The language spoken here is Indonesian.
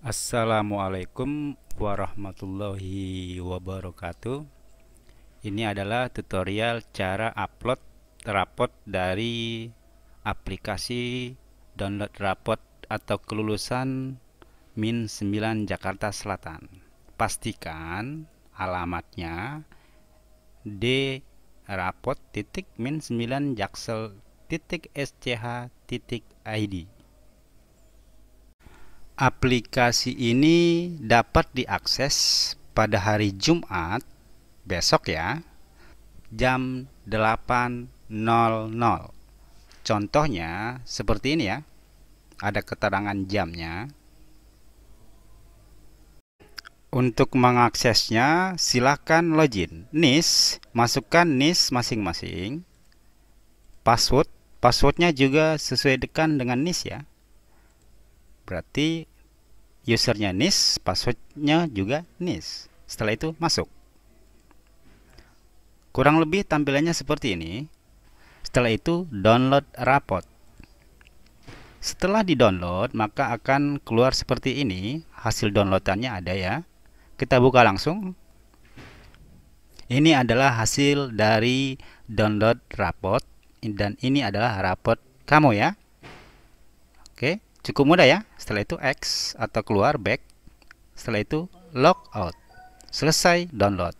Assalamualaikum warahmatullahi wabarakatuh Ini adalah tutorial cara upload rapot dari aplikasi download rapot atau kelulusan Min 9 Jakarta Selatan Pastikan alamatnya D rapot min 9 jaksel titik sch titik id aplikasi ini dapat diakses pada hari Jumat besok ya jam 8.00. Contohnya seperti ini ya. Ada keterangan jamnya. Untuk mengaksesnya, silakan login NIS, masukkan NIS masing-masing. Password, passwordnya juga sesuai dengan NIS ya. Berarti usernya NIS, passwordnya juga NIS. Setelah itu masuk. Kurang lebih tampilannya seperti ini. Setelah itu download rapot. Setelah di-download, maka akan keluar seperti ini. Hasil downloadannya ada ya. Kita buka langsung. Ini adalah hasil dari download rapot dan ini adalah rapot kamu ya. Oke. Okay cukup mudah ya setelah itu X atau keluar back setelah itu logout selesai download